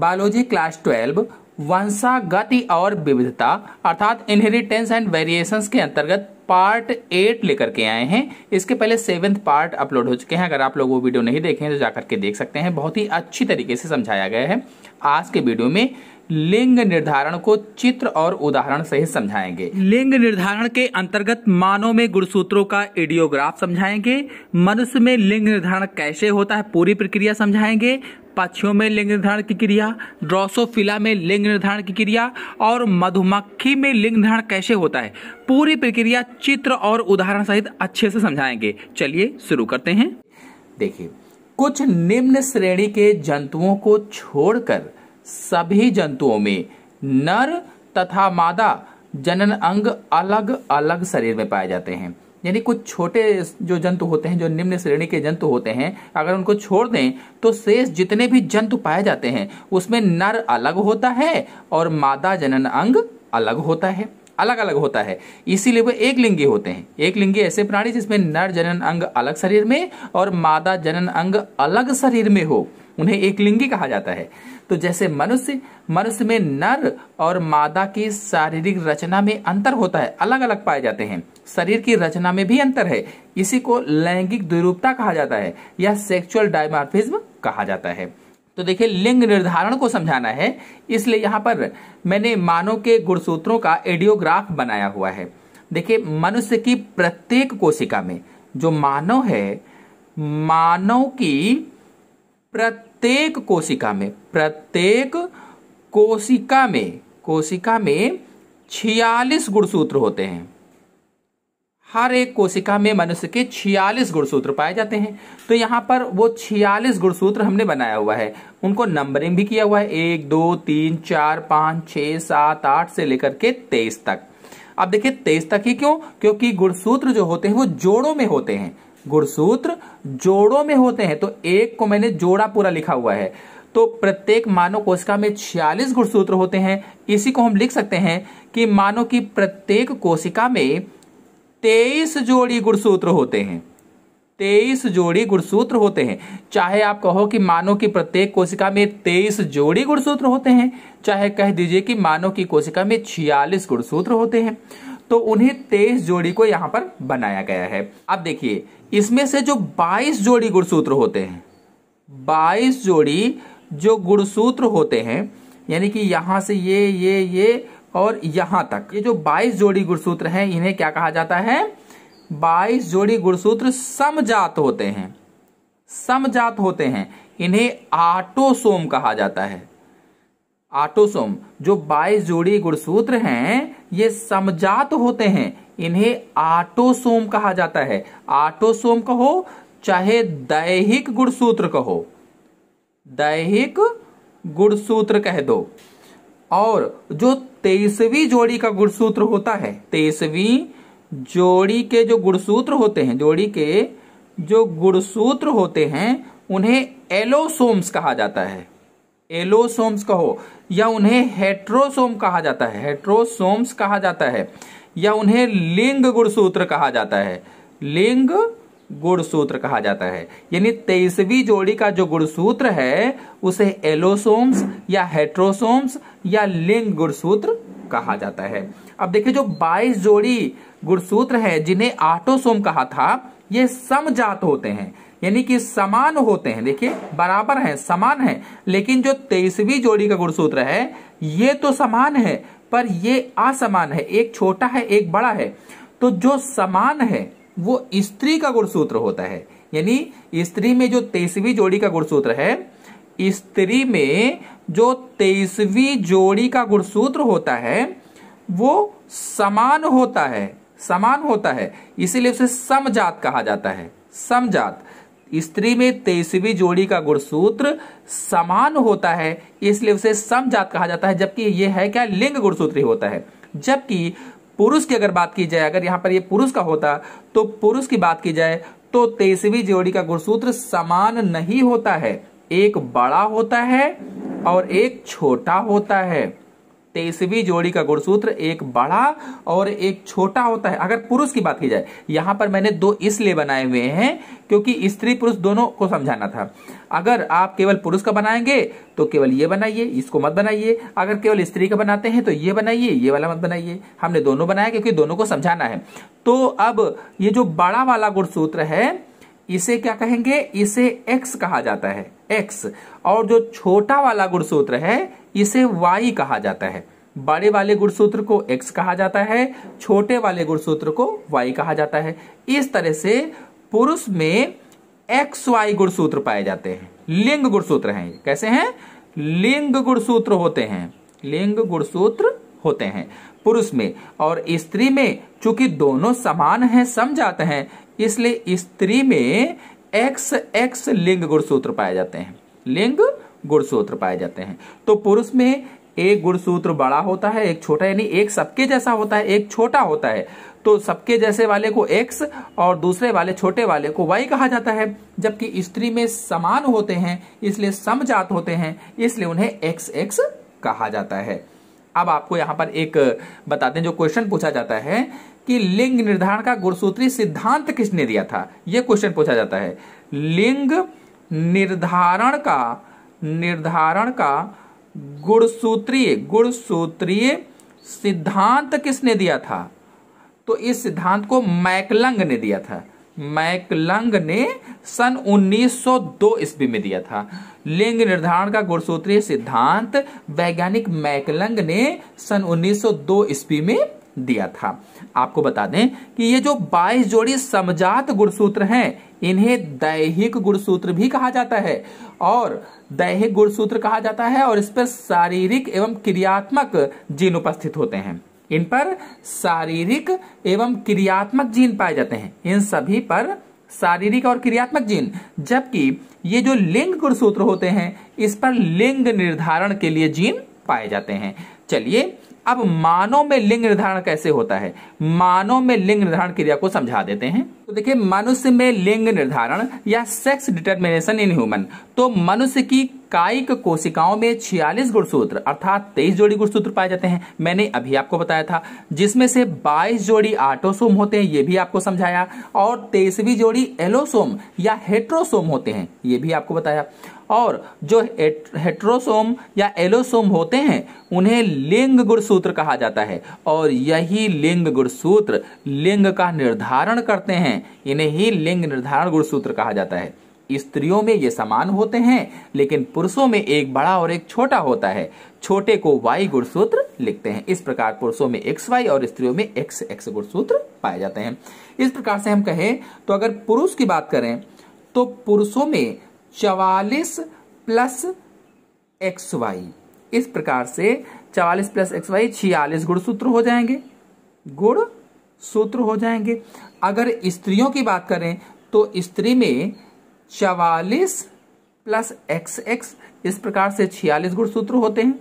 biology class twelve वंशा गति और विविधता अर्थात इनहेरिटेंस एंड वेरिएशंस के अंतर्गत पार्ट एट लेकर के आए हैं इसके पहले सेवेंथ पार्ट अपलोड हो चुके हैं अगर आप लोग वो वीडियो नहीं देखे हैं तो जाकर के देख सकते हैं बहुत ही अच्छी तरीके से समझाया गया है आज के वीडियो में लिंग निर्धारण को चित्र और उदाहरण सहित समझाएंगे लिंग निर्धारण के अंतर्गत मानव में गुणसूत्रों का एडियोग्राफ समझाएंगे मनुष्य में लिंग निर्धारण कैसे होता है पूरी प्रक्रिया समझाएंगे पक्षियों में लिंग निर्धारण की क्रिया ड्रोसोफिला में लिंग निर्धारण की क्रिया और मधुमक्खी में लिंग निर्धारण कैसे होता है पूरी प्रक्रिया चित्र और उदाहरण सहित अच्छे से समझाएंगे चलिए शुरू करते हैं देखिए कुछ निम्न श्रेणी के जंतुओं को छोड़कर सभी जंतुओं में नर तथा मादा जनन अंग अलग अलग शरीर में पाए जाते हैं यानी कुछ छोटे जो जंतु होते हैं जो निम्न श्रेणी के जंतु होते हैं अगर उनको छोड़ दें तो शेष जितने भी जंतु पाए जाते हैं उसमें नर अलग होता है और मादा जनन अंग अलग होता है अलग अलग होता है इसीलिए वे एक लिंगी होते हैं एक लिंगी ऐसे प्राणी जिसमें नर जनन अंग अलग शरीर में और मादा जनन अंग अलग शरीर में हो उन्हें एक लिंगी कहा जाता है तो जैसे मनुष्य मनुष्य में नर और मादा की शारीरिक रचना में अंतर होता है अलग अलग पाए जाते हैं शरीर की रचना में भी अंतर है इसी को लैंगिक द्विरूपता कहा जाता है या सेक्सुअल डायमार्फिज्म कहा जाता है तो देखिए लिंग निर्धारण को समझाना है इसलिए यहाँ पर मैंने मानव के गुणसूत्रों का एडियोग्राफ बनाया हुआ है देखिए मनुष्य की प्रत्येक कोशिका में जो मानव है मानव की प्रत्येक कोशिका में प्रत्येक कोशिका में कोशिका में छियालीस गुणसूत्र होते हैं हर एक कोशिका में मनुष्य के छियालीस गुणसूत्र पाए जाते हैं तो यहां पर वो छियालीस गुणसूत्र हमने बनाया हुआ है उनको नंबरिंग भी किया हुआ है एक दो तीन चार पांच छः सात आठ से लेकर के तेईस तक अब देखिए तेईस तक ही क्यों क्योंकि गुणसूत्र जो होते हैं वो जोड़ों में होते हैं गुणसूत्र जोड़ों में होते हैं तो एक को मैंने जोड़ा पूरा लिखा हुआ है तो प्रत्येक मानव कोशिका में 46 गुणसूत्र होते हैं इसी को हम लिख सकते हैं कि मानव की प्रत्येक कोशिका में 23 जोड़ी गुणसूत्र होते हैं 23 जोड़ी गुणसूत्र होते हैं चाहे आप कहो कि मानव की प्रत्येक कोशिका में 23 जोड़ी गुणसूत्र होते हैं चाहे कह दीजिए कि मानव की कोशिका में 46 गुणसूत्र होते हैं तो उन्हें तेईस जोड़ी को यहां पर बनाया गया है अब देखिए इसमें से जो बाईस जोड़ी गुणसूत्र होते हैं बाईस जोड़ी जो गुणसूत्र होते हैं यानी कि यहां से ये ये ये और यहां तक ये जो 22 जोड़ी गुणसूत्र हैं इन्हें क्या कहा जाता है 22 जोड़ी गुणसूत्र समजात होते हैं समजात होते हैं इन्हें आटोसोम कहा जाता है आटोसोम जो बाईस जोड़ी गुणसूत्र हैं ये समजात होते हैं इन्हें आटोसोम कहा जाता है आटोसोम कहो चाहे दैहिक गुणसूत्र कहो दैहिक गुणसूत्र कह दो और जो तेईसवीं जोड़ी का गुणसूत्र होता है तेईसवीं जोड़ी के जो गुणसूत्र होते हैं जोड़ी के जो गुणसूत्र होते हैं उन्हें एलोसोम्स कहा जाता है एलोसोम्स कहो या उन्हें हेट्रोसोम कहा जाता है हेट्रोसोम्स कहा जाता है या उन्हें लिंग गुणसूत्र कहा जाता है लिंग गुणसूत्र कहा जाता है यानी तेईसवीं जोड़ी का जो गुणसूत्र है उसे एलोसोम्स या हेट्रोसोम्स या लिंग गुणसूत्र कहा जाता है अब देखिए जो 22 जोड़ी गुणसूत्र है जिन्हें आटोसोम कहा था ये समजात होते हैं यानी कि समान होते हैं देखिए बराबर है समान है लेकिन जो तेईसवीं जोड़ी का गुणसूत्र है ये तो समान है पर ये असमान है एक छोटा है एक बड़ा है तो जो समान है वो स्त्री का गुणसूत्र होता है यानी स्त्री में जो तेईसवीं जोड़ी का गुणसूत्र है स्त्री में जो तेईसवीं जोड़ी का गुणसूत्र होता है वो समान होता है समान होता है इसीलिए उसे समजात कहा जाता है समजात स्त्री में तेईसवीं जोड़ी का गुणसूत्र समान होता है इसलिए उसे समजात कहा जाता है जबकि यह है क्या लिंग गुणसूत्र ही होता है जबकि पुरुष की अगर बात की जाए अगर यहां पर यह पुरुष का होता तो पुरुष की बात की जाए तो तेईसवीं जोड़ी का गुणसूत्र समान नहीं होता है एक बड़ा होता है और एक छोटा होता है तेईसवीं जोड़ी का गुणसूत्र एक बड़ा और एक छोटा होता है अगर पुरुष की बात की जाए यहां पर मैंने दो इसलिए बनाए हुए हैं क्योंकि स्त्री पुरुष दोनों को समझाना था अगर आप केवल पुरुष का बनाएंगे तो केवल ये बनाइए इसको मत बनाइए अगर केवल स्त्री का बनाते हैं तो ये बनाइए ये वाला मत बनाइए हमने दोनों बनाया क्योंकि दोनों को समझाना है तो अब ये जो बड़ा वाला गुणसूत्र है इसे क्या कहेंगे इसे एक्स कहा जाता है एक्स और जो छोटा वाला गुणसूत्र है इसे वाई कहा जाता है बड़े वाले गुणसूत्र को एक्स कहा जाता है छोटे वाले गुणसूत्र को वाई कहा जाता है इस तरह से पुरुष में एक्स वाई गुणसूत्र पाए जाते हैं लिंग गुणसूत्र हैं कैसे हैं लिंग गुणसूत्र होते हैं लिंग गुणसूत्र होते हैं पुरुष में और स्त्री में चूंकि दोनों समान हैं सम जाते हैं इसलिए स्त्री में एक्स एक्स लिंग गुणसूत्र पाए जाते हैं लिंग गुणसूत्र पाए जाते हैं तो पुरुष में एक गुणसूत्र बड़ा होता है एक छोटा यानी एक सबके जैसा होता है एक छोटा होता है तो सबके जैसे वाले को एक्स और दूसरे वाले छोटे वाले को वाई कहा जाता है जबकि स्त्री में समान होते हैं इसलिए समजात होते हैं इसलिए उन्हें एक्स एक्स कहा जाता है अब आपको यहां पर एक बता दें जो क्वेश्चन पूछा जाता है कि लिंग निर्धारण का गुणसूत्री सिद्धांत किसने दिया था यह क्वेश्चन पूछा जाता है लिंग निर्धारण का निर्धारण का गुणसूत्रीय गुणसूत्रीय सिद्धांत किसने दिया था तो इस सिद्धांत को मैकलंग ने दिया था मैकलंग ने सन 1902 ईस्वी में दिया था लिंग निर्धारण का गुणसूत्रीय सिद्धांत वैज्ञानिक मैकलंग ने सन 1902 ईस्वी में दिया था आपको बता दें कि ये जो 22 जोड़ी समझात गुणसूत्र हैं इन्हें दैहिक गुणसूत्र भी कहा जाता है और दैहिक गुणसूत्र कहा जाता है और इस पर शारीरिक एवं क्रियात्मक जीन उपस्थित होते हैं इन पर शारीरिक एवं क्रियात्मक जीन पाए जाते हैं इन सभी पर शारीरिक और क्रियात्मक जीन जबकि ये जो लिंग गुणसूत्र होते हैं इस पर लिंग निर्धारण के लिए जीन पाए जाते हैं चलिए अब मानव में लिंग निर्धारण कैसे होता है मानव में लिंग निर्धारण क्रिया को समझा देते हैं तो देखिए मनुष्य में लिंग निर्धारण या सेक्स डिटर्मिनेशन इन ह्यूमन तो मनुष्य की कायिक कोशिकाओं में 46 गुणसूत्र अर्थात 23 जोड़ी गुणसूत्र पाए जाते हैं मैंने अभी आपको बताया था जिसमें से 22 जोड़ी आटोसोम होते हैं ये भी आपको समझाया और तेईसवीं जोड़ी एलोसोम या हेट्रोसोम होते हैं ये भी आपको बताया और जो हेट्रोसोम या एलोसोम होते हैं उन्हें लिंग गुणसूत्र कहा जाता है और यही लिंग गुणसूत्र लिंग का निर्धारण करते हैं इन्हें ही लिंग निर्धारण गुणसूत्र कहा जाता है स्त्रियों में ये समान होते हैं लेकिन पुरुषों में एक बड़ा और एक छोटा होता है छोटे को वाई गुणसूत्र लिखते हैं इस प्रकार पुरुषों में एक्स वाई और स्त्रियों में एक्स एक्स गुणसूत्र पाए जाते हैं इस प्रकार से हम कहें तो अगर पुरुष की बात करें तो पुरुषों में चवालीस प्लस एक्स वाई इस प्रकार से चवालीस प्लस एक्स वाई छियालीस गुणसूत्र हो जाएंगे गुण सूत्र हो जाएंगे अगर स्त्रियों की बात करें तो स्त्री में चवालीस प्लस एक्स एक्स इस प्रकार से छियालीस गुणसूत्र होते हैं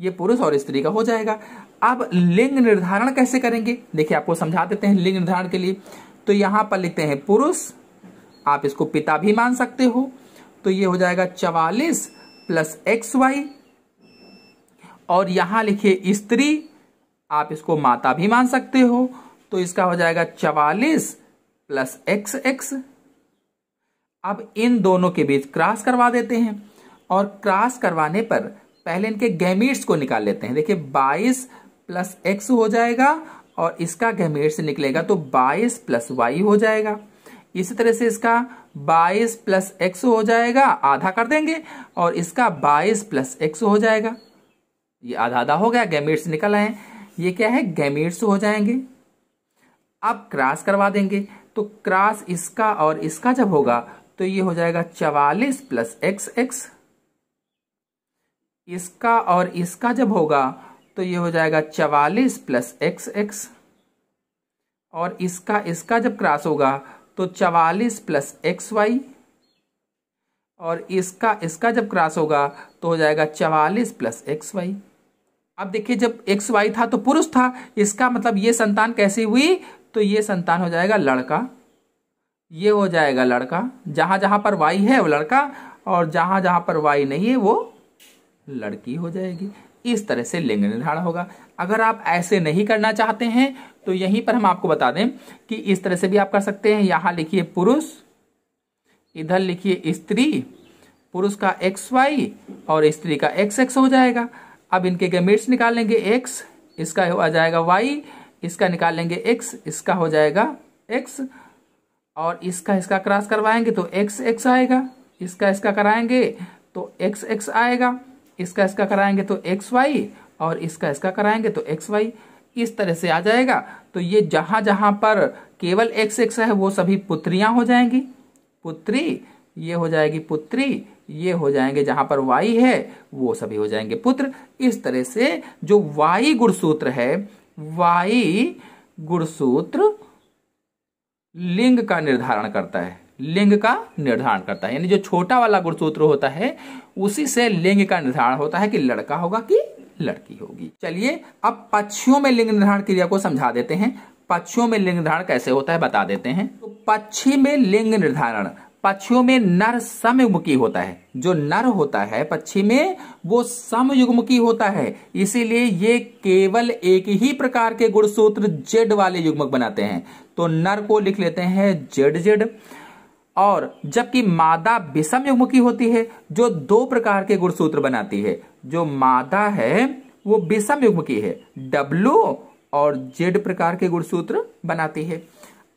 ये पुरुष और स्त्री का हो जाएगा अब लिंग निर्धारण कैसे करेंगे देखिए आपको समझा देते हैं लिंग निर्धारण के लिए तो यहां पर लिखते हैं पुरुष आप इसको पिता भी मान सकते हो तो ये हो जाएगा चवालीस प्लस एक्स वाई और यहां लिखिए स्त्री आप इसको माता भी मान सकते हो तो इसका हो जाएगा चवालीस प्लस एक्स एक्स अब इन दोनों के बीच क्रॉस करवा देते हैं और क्रॉस करवाने पर पहले इनके गैमीट्स को निकाल लेते हैं देखिए 22 प्लस एक्स हो जाएगा और इसका गैमीट से निकलेगा तो 22 प्लस वाई हो जाएगा इसी तरह से इसका 22 प्लस एक्स हो जाएगा आधा कर देंगे और इसका 22 प्लस एक्स हो जाएगा ये आधा आधा हो गया गैमीट्स निकल आए ये क्या है गैमीट्स हो जाएंगे अब क्रॉस करवा देंगे तो क्रॉस इसका और इसका जब होगा तो ये हो जाएगा चवालीस प्लस एक्स एक्स इसका और इसका जब होगा तो ये हो जाएगा चवालीस प्लस एक्स एक्स और इसका इसका जब क्रॉस होगा तो चवालीस प्लस एक्स वाई और इसका इसका जब क्रॉस होगा तो हो जाएगा चवालीस प्लस एक्स वाई अब देखिए जब एक्स वाई था तो पुरुष था इसका मतलब ये संतान कैसी हुई तो ये संतान हो जाएगा लड़का ये हो जाएगा लड़का जहाँ जहाँ पर वाई है वो लड़का और जहाँ जहाँ पर वाई नहीं है वो लड़की हो जाएगी इस तरह से लिंग निर्धारण होगा अगर आप ऐसे नहीं करना चाहते हैं तो यहीं पर हम आपको बता दें कि इस तरह से भी आप कर सकते हैं यहाँ लिखिए पुरुष इधर लिखिए स्त्री पुरुष का एक्स वाई और स्त्री का एक्स एक्स हो जाएगा अब इनके गेमिट्स निकाल लेंगे एक्स इसका हो जाएगा वाई इसका निकाल लेंगे एक्स इसका हो जाएगा एक्स और इसका इसका क्रॉस करवाएंगे तो एक्स एक्स आएगा इसका इसका कराएंगे तो एक्स एक्स आएगा इसका इसका कराएंगे तो एक्स वाई और इसका इसका कराएंगे तो एक्स वाई इस तरह से आ जाएगा तो ये जहां जहां पर केवल एक्स एक्स है वो सभी पुत्रियां हो जाएंगी पुत्री ये हो जाएगी पुत्री ये हो जाएंगे जहाँ पर वाई है वो सभी हो जाएंगे पुत्र इस तरह से जो वाई गुणसूत्र है वाई गुणसूत्र लिंग का निर्धारण करता है लिंग का निर्धारण करता है यानी जो छोटा वाला गुणसूत्र होता है उसी से लिंग का निर्धारण होता है कि लड़का होगा कि लड़की होगी चलिए अब पक्षियों में लिंग निर्धारण क्रिया को समझा देते हैं पक्षियों में लिंग निर्धारण कैसे होता है बता देते हैं तो पक्षी में लिंग निर्धारण पक्षियों में नर समयुगमुखी होता है जो नर होता है पक्षी में वो समयुगमुखी होता है इसीलिए ये केवल एक ही प्रकार के गुणसूत्र जेड वाले युग्मक बनाते हैं तो नर को लिख लेते हैं जेड जेड और जबकि मादा विषम युग्मुखी होती है जो दो प्रकार के गुणसूत्र बनाती है जो मादा है वो विषम युगमुखी है डब्लू और जेड प्रकार के गुणसूत्र बनाती है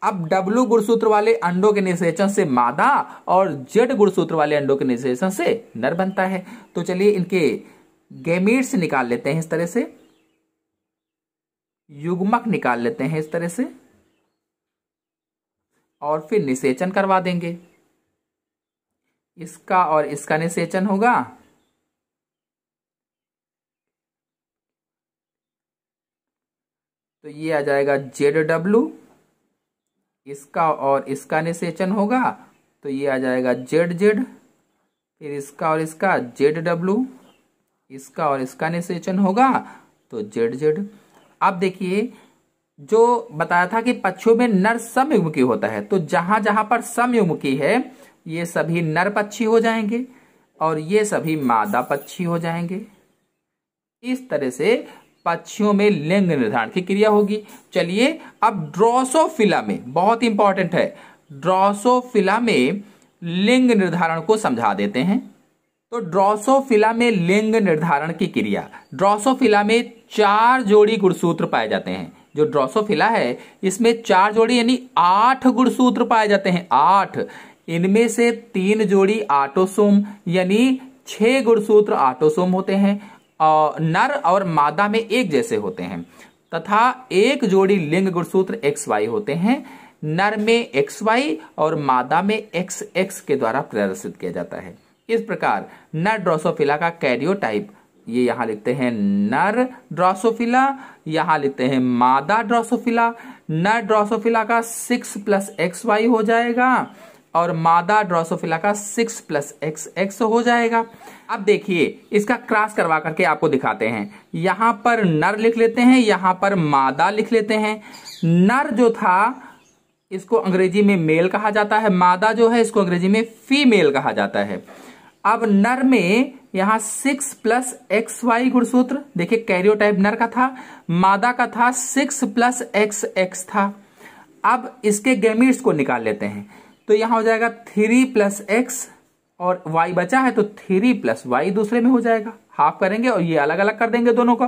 अब डब्लू गुणसूत्र वाले अंडों के निषेचन से मादा और जेड गुणसूत्र वाले अंडों के निषेचन से नर बनता है तो चलिए इनके गेमीट्स निकाल लेते हैं इस तरह से युग्मक निकाल लेते हैं इस तरह से और फिर निषेचन करवा देंगे इसका और इसका निषेचन होगा तो ये आ जाएगा जेड डब्ल्यू इसका और इसका निषेचन होगा तो ये आ जाएगा जेड जेड फिर इसका और इसका जेड डब्लू इसका और इसका निषेचन होगा तो जेड जेड अब देखिए जो बताया था कि पक्षियों में नर समयुमुखी होता है तो जहां जहां पर समयुमुखी है ये सभी नर पक्षी हो जाएंगे और ये सभी मादा पक्षी हो जाएंगे इस तरह से पक्षियों में लिंग निर्धारण की क्रिया होगी चलिए अब ड्रोसोफिला में बहुत इंपॉर्टेंट है ड्रोसोफिला में लिंग निर्धारण को समझा देते हैं तो ड्रोसोफिला में लिंग निर्धारण की क्रिया ड्रोसोफिला में चार जोड़ी गुणसूत्र पाए जाते हैं जो ड्रोसोफिला है इसमें चार जोड़ी यानी आठ गुणसूत्र पाए जाते हैं आठ इनमें से तीन जोड़ी आटोसोम यानी छह गुणसूत्र आटोसोम होते हैं नर और मादा में एक जैसे होते हैं तथा एक जोड़ी लिंग गुणसूत्र एक्स वाई होते हैं नर में एक्स वाई और मादा में एक्स एक्स के द्वारा प्रदर्शित किया जाता है इस प्रकार नर ड्रोसोफिला का कैरियोटाइप ये यहां लिखते हैं नर ड्रोसोफिला यहां लिखते हैं मादा ड्रोसोफिला नर ड्रोसोफिला का सिक्स प्लस एक्स वाई हो जाएगा और मादा ड्रोसोफिला का सिक्स प्लस एक्स एक्स हो जाएगा अब देखिए इसका क्रॉस करवा करके आपको दिखाते हैं यहां पर नर लिख लेते हैं यहां पर मादा लिख लेते हैं नर जो था इसको अंग्रेजी में मेल कहा जाता है मादा जो है इसको अंग्रेजी में फीमेल कहा जाता है अब नर में यहां सिक्स प्लस एक्स वाई गुणसूत्र देखिए कैरियोटाइप नर का था मादा का था सिक्स प्लस एक्स एक्स था अब इसके गैमिट्स को निकाल लेते हैं तो यहां हो जाएगा थ्री प्लस एक्स और वाई बचा है तो थ्री प्लस वाई दूसरे में हो जाएगा हाफ करेंगे और ये अलग अलग कर देंगे दोनों का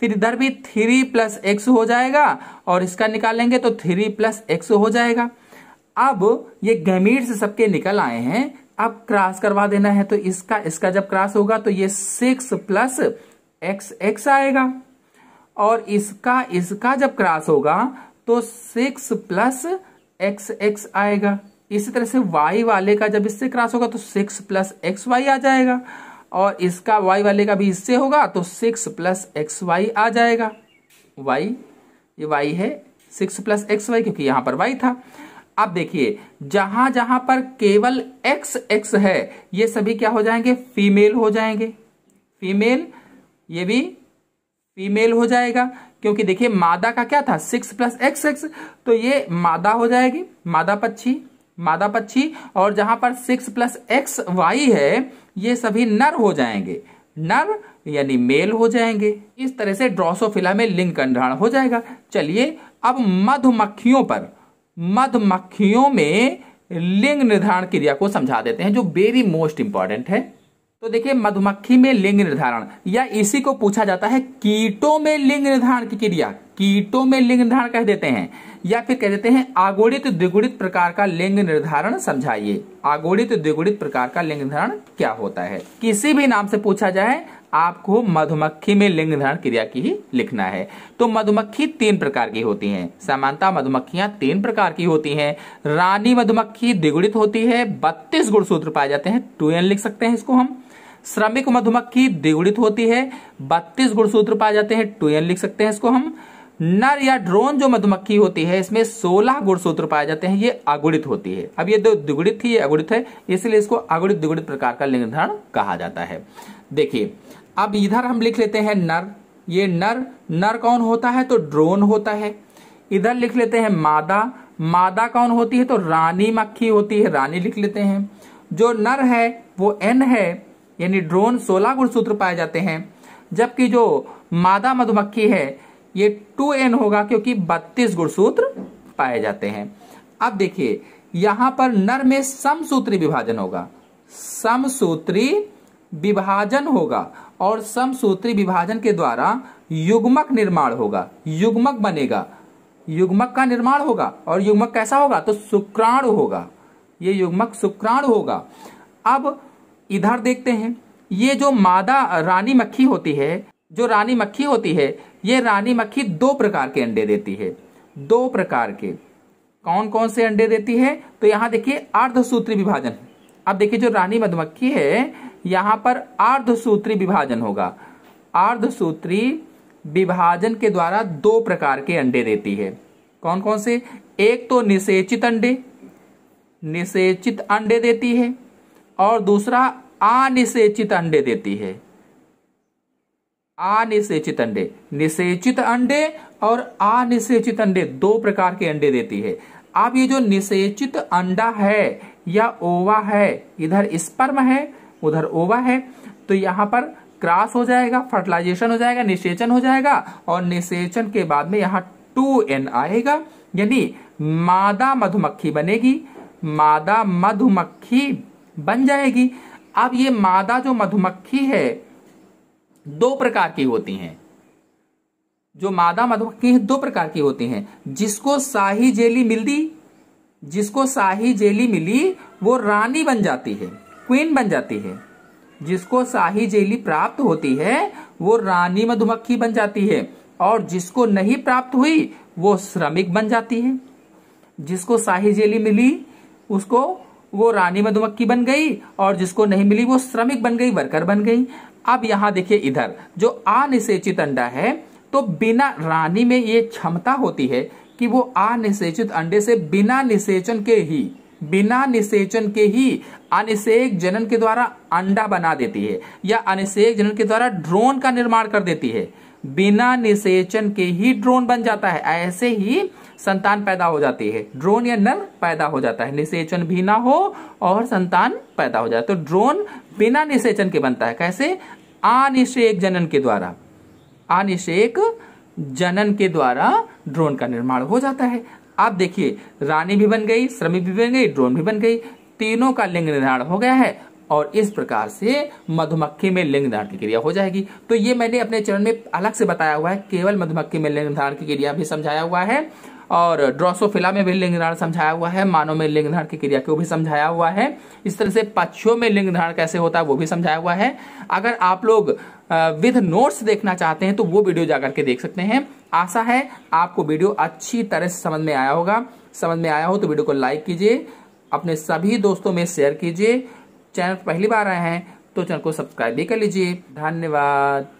फिर इधर भी थ्री प्लस एक्स हो जाएगा और इसका निकालेंगे तो थ्री प्लस एक्स हो जाएगा अब ये गमीर से सबके निकल आए हैं अब क्रॉस करवा देना है तो इसका इसका जब क्रॉस होगा तो ये सिक्स प्लस एक्स एक्स आएगा और इसका इसका जब क्रॉस होगा तो सिक्स प्लस एक्स एक्स आएगा इसी तरह से वाई वाले का जब इससे क्रॉस होगा तो सिक्स प्लस एक्स वाई आ जाएगा और इसका वाई वाले का भी इससे होगा तो सिक्स प्लस एक्स वाई आ जाएगा वाई ये वाई है सिक्स प्लस एक्स वाई क्योंकि यहां पर वाई था अब देखिए जहां जहां पर केवल एक्स एक्स है ये सभी क्या हो जाएंगे फीमेल हो जाएंगे फीमेल ये भी फीमेल हो जाएगा क्योंकि देखिए मादा का क्या था सिक्स प्लस एक्स एक्स तो ये मादा हो जाएगी मादा पक्षी मादा पक्षी और जहां पर सिक्स प्लस एक्स वाई है ये सभी नर हो जाएंगे नर यानी मेल हो जाएंगे इस तरह से ड्रोसोफिला में लिंग कंधारण हो जाएगा चलिए अब मधुमक्खियों पर मधुमक्खियों में लिंग निर्धारण क्रिया को समझा देते हैं जो वेरी मोस्ट इंपॉर्टेंट है तो देखिए मधुमक्खी में लिंग निर्धारण या इसी को पूछा जाता है कीटों में लिंग निर्धारण की क्रिया कीटों में लिंग निर्धारण कह देते हैं या फिर कह देते हैं आगोड़ित द्विगुणित प्रकार का लिंग निर्धारण समझाइए आगोड़ित द्विगुणित प्रकार का लिंग निर्धारण क्या होता है किसी भी नाम से पूछा जाए आपको मधुमक्खी में लिंग निर्धारण क्रिया की ही लिखना है तो मधुमक्खी तीन प्रकार की होती हैं समानता मधुमक्खियां तीन प्रकार की होती हैं रानी मधुमक्खी द्विगुणित होती है बत्तीस गुणसूत्र पाए जाते हैं टू एन लिख सकते हैं इसको हम श्रमिक मधुमक्खी द्विगुणित होती है बत्तीस गुणसूत्र पाए जाते हैं टू एन लिख सकते हैं इसको हम नर या ड्रोन जो मधुमक्खी होती है इसमें 16 गुणसूत्र पाए जाते हैं ये अगुणित होती है अब ये दो दुगुणित थी ये अगुणित है इसलिए इसको अगुणित दुगुणित प्रकार का निर्धारण कहा जाता है देखिए अब इधर हम लिख लेते हैं नर ये नर नर कौन होता है तो ड्रोन होता है इधर लिख लेते हैं मादा मादा कौन होती है तो रानी मक्खी होती है रानी लिख लेते हैं जो नर है वो एन है यानी ड्रोन सोलह गुणसूत्र पाए जाते हैं जबकि जो मादा मधुमक्खी है ये टू एन होगा क्योंकि बत्तीस गुणसूत्र पाए जाते हैं अब देखिए यहां पर नर में समसूत्री विभाजन होगा समसूत्री विभाजन होगा और समसूत्री विभाजन के द्वारा युग्मक निर्माण होगा युग्मक बनेगा युग्मक का निर्माण होगा और युग्मक कैसा होगा तो शुक्राणु होगा ये युग्मक शुक्राणु होगा अब इधर देखते हैं ये जो मादा रानी मक्खी होती है जो रानी मक्खी होती है ये रानी मक्खी दो प्रकार के अंडे देती है दो प्रकार के कौन कौन से अंडे देती है तो यहां देखिए अर्धसूत्री विभाजन अब देखिए जो रानी मधुमक्खी है यहां पर अर्धसूत्री विभाजन होगा अर्धसूत्री विभाजन के द्वारा दो प्रकार के अंडे देती है कौन कौन से एक तो निषेचित अंडे निषेचित अंडे देती है और दूसरा अनिषेचित अंडे देती है अनिषेचित अंडे निषेचित अंडे और अनिषेचित अंडे दो प्रकार के अंडे देती है अब ये जो निषेचित अंडा है या ओवा है इधर स्पर्म है उधर ओवा है तो यहाँ पर क्रॉस हो जाएगा फर्टिलाइजेशन हो जाएगा निषेचन हो जाएगा और निषेचन के बाद में यहाँ टू एन आएगा यानी मादा मधुमक्खी बनेगी मादा मधुमक्खी बन जाएगी अब ये मादा जो मधुमक्खी है दो प्रकार की होती हैं जो मादा मधुमक्खी है दो प्रकार की होती हैं जिसको शाही जेली मिलती जिसको शाही जेली मिली वो रानी बन जाती है क्वीन बन जाती है जिसको शाही जेली प्राप्त होती है वो रानी मधुमक्खी बन जाती है और जिसको नहीं प्राप्त हुई वो श्रमिक बन जाती है जिसको शाही जेली मिली उसको वो रानी मधुमक्खी बन गई और जिसको नहीं मिली वो श्रमिक बन गई वर्कर बन गई अब यहां देखिए इधर जो अनिषेचित अंडा है तो बिना रानी में ये क्षमता होती है कि वो अनिषेचित अंडे से बिना निषेचन के ही बिना निषेचन के ही अनिषेक जनन के द्वारा अंडा बना देती है या अनिषेक जनन के द्वारा ड्रोन का निर्माण कर देती है बिना निषेचन के ही ड्रोन बन जाता है ऐसे ही संतान पैदा हो जाती है ड्रोन या नर पैदा हो जाता है निषेचन भी ना हो और संतान पैदा हो जाता तो ड्रोन बिना निषेचन के बनता है कैसे अनिषेक जनन के द्वारा अनिषेक जनन के द्वारा ड्रोन का निर्माण हो जाता है आप देखिए रानी भी बन गई श्रमिक भी बन गई ड्रोन भी बन गई तीनों का लिंग निर्धारण हो गया है और इस प्रकार से मधुमक्खी में लिंग धारण की क्रिया हो जाएगी तो ये मैंने अपने चरण में अलग से बताया हुआ है केवल मधुमक्खी में लिंग धारण की क्रिया भी समझाया हुआ है और ड्रोसोफिला में भी लिंग धारण समझाया हुआ है मानव में लिंग धारण की क्रिया को भी समझाया हुआ है इस तरह से पक्षियों में लिंग धारण कैसे होता है वो भी समझाया हुआ है अगर आप लोग विद नोट्स देखना चाहते हैं तो वो वीडियो जाकर के देख सकते हैं आशा है आपको वीडियो अच्छी तरह से समझ में आया होगा समझ में आया हो तो वीडियो को लाइक कीजिए अपने सभी दोस्तों में शेयर कीजिए चैनल पहली बार आए हैं तो चैनल को सब्सक्राइब भी कर लीजिए धन्यवाद